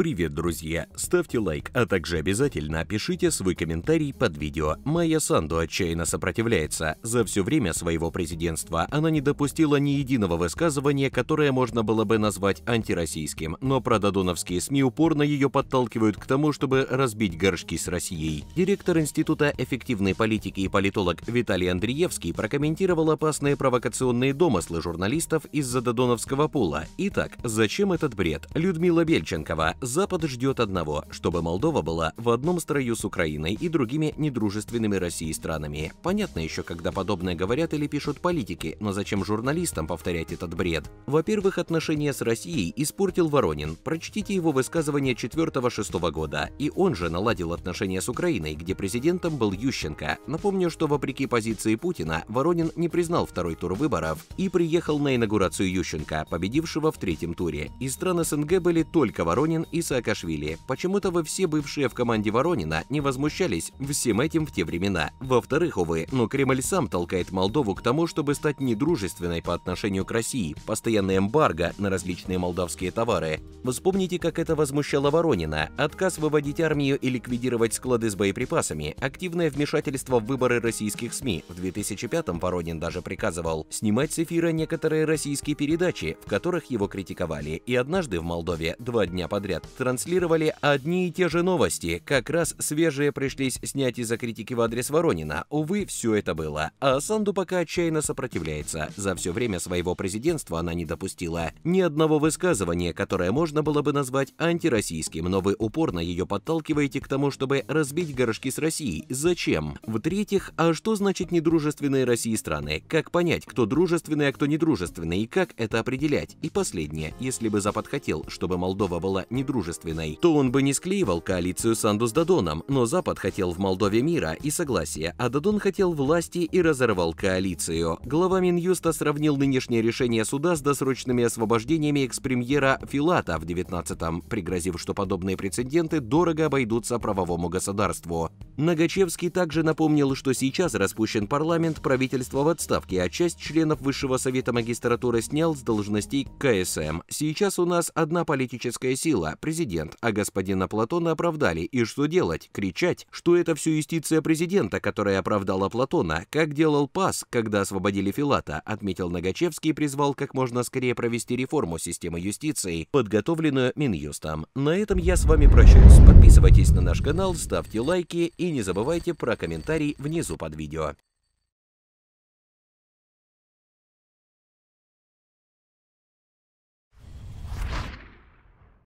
Привет, друзья! Ставьте лайк, а также обязательно пишите свой комментарий под видео. Майя Санду отчаянно сопротивляется. За все время своего президентства она не допустила ни единого высказывания, которое можно было бы назвать антироссийским, но продадоновские СМИ упорно ее подталкивают к тому, чтобы разбить горшки с Россией. Директор Института эффективной политики и политолог Виталий Андреевский прокомментировал опасные провокационные домыслы журналистов из-за додоновского пула. Итак, зачем этот бред? Людмила Бельченкова, Запад ждет одного, чтобы Молдова была в одном строю с Украиной и другими недружественными России странами. Понятно еще, когда подобное говорят или пишут политики, но зачем журналистам повторять этот бред? Во-первых, отношения с Россией испортил Воронин. Прочтите его высказывание 4-6 года. И он же наладил отношения с Украиной, где президентом был Ющенко. Напомню, что вопреки позиции Путина, Воронин не признал второй тур выборов и приехал на инаугурацию Ющенко, победившего в третьем туре. Из стран СНГ были только Воронин и и Саакашвили. Почему-то вы все бывшие в команде Воронина не возмущались всем этим в те времена. Во-вторых, увы, но Кремль сам толкает Молдову к тому, чтобы стать недружественной по отношению к России, постоянное эмбарго на различные молдавские товары. Вспомните, как это возмущало Воронина, отказ выводить армию и ликвидировать склады с боеприпасами, активное вмешательство в выборы российских СМИ. В 2005-м Воронин даже приказывал снимать с эфира некоторые российские передачи, в которых его критиковали, и однажды в Молдове два дня подряд транслировали одни и те же новости, как раз свежие пришлись снять из-за критики в адрес Воронина. Увы, все это было. А Санду пока отчаянно сопротивляется. За все время своего президентства она не допустила ни одного высказывания, которое можно было бы назвать антироссийским, но вы упорно ее подталкиваете к тому, чтобы разбить горшки с Россией. Зачем? В-третьих, а что значит недружественные России страны? Как понять, кто дружественный, а кто недружественный, и как это определять? И последнее, если бы Запад хотел, чтобы Молдова была недружественной, дружественной, то он бы не склеивал коалицию Санду с Дадоном, но Запад хотел в Молдове мира и согласия, а Дадон хотел власти и разорвал коалицию. Глава Минюста сравнил нынешнее решение суда с досрочными освобождениями экс-премьера Филата в 19-м, пригрозив, что подобные прецеденты дорого обойдутся правовому государству. Нагачевский также напомнил, что сейчас распущен парламент, правительство в отставке, а часть членов Высшего Совета Магистратуры снял с должностей КСМ. Сейчас у нас одна политическая сила, президент, а господина Платона оправдали. И что делать? Кричать, что это все юстиция президента, которая оправдала Платона, как делал ПАС, когда освободили Филата, отметил Нагачевский и призвал как можно скорее провести реформу системы юстиции, подготовленную Минюстом. На этом я с вами прощаюсь. Подписывайтесь на наш канал, ставьте лайки и не забывайте про комментарий внизу под видео.